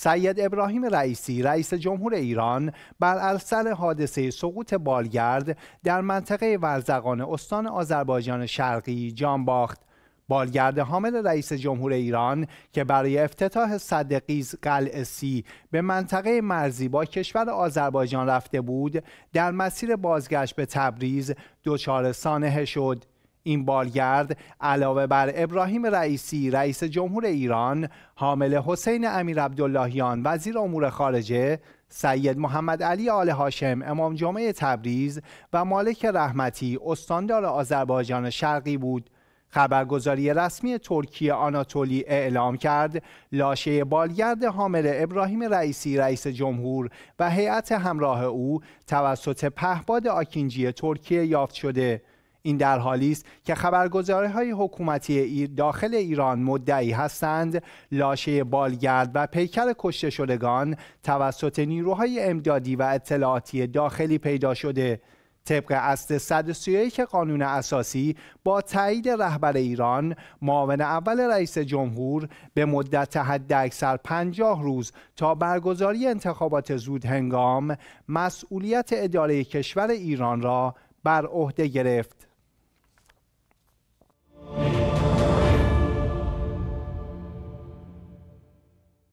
سید ابراهیم رئیسی رئیس جمهور ایران بر اثر حادثه سقوط بالگرد در منطقه ورزقان استان آذربایجان شرقی جان باخت بالگرد حامل رئیس جمهور ایران که برای افتتاح صدقیز قیز سی به منطقه مرزی با کشور آذربایجان رفته بود در مسیر بازگشت به تبریز دچار سانحه شد این بالگرد علاوه بر ابراهیم رئیسی رئیس جمهور ایران حامل حسین امیر عبداللهیان وزیر امور خارجه سید محمد علی آل هاشم امام جمعه تبریز و مالک رحمتی استاندار آذربایجان شرقی بود خبرگزاری رسمی ترکیه آناتولی اعلام کرد لاشه بالگرد حامل ابراهیم رئیسی رئیس جمهور و هیئت همراه او توسط پهباد آکینجی ترکیه یافت شده این در حالی است که خبرگزاری حکومتی داخل ایران مدعی هستند لاشه بالگرد و پیکر کشته شدگان توسط نیروهای امدادی و اطلاعاتی داخلی پیدا شده طبق اصل 131 قانون اساسی با تایید رهبر ایران معاون اول رئیس جمهور به مدت حد اکثر 50 روز تا برگزاری انتخابات زود هنگام مسئولیت اداره کشور ایران را بر عهده گرفت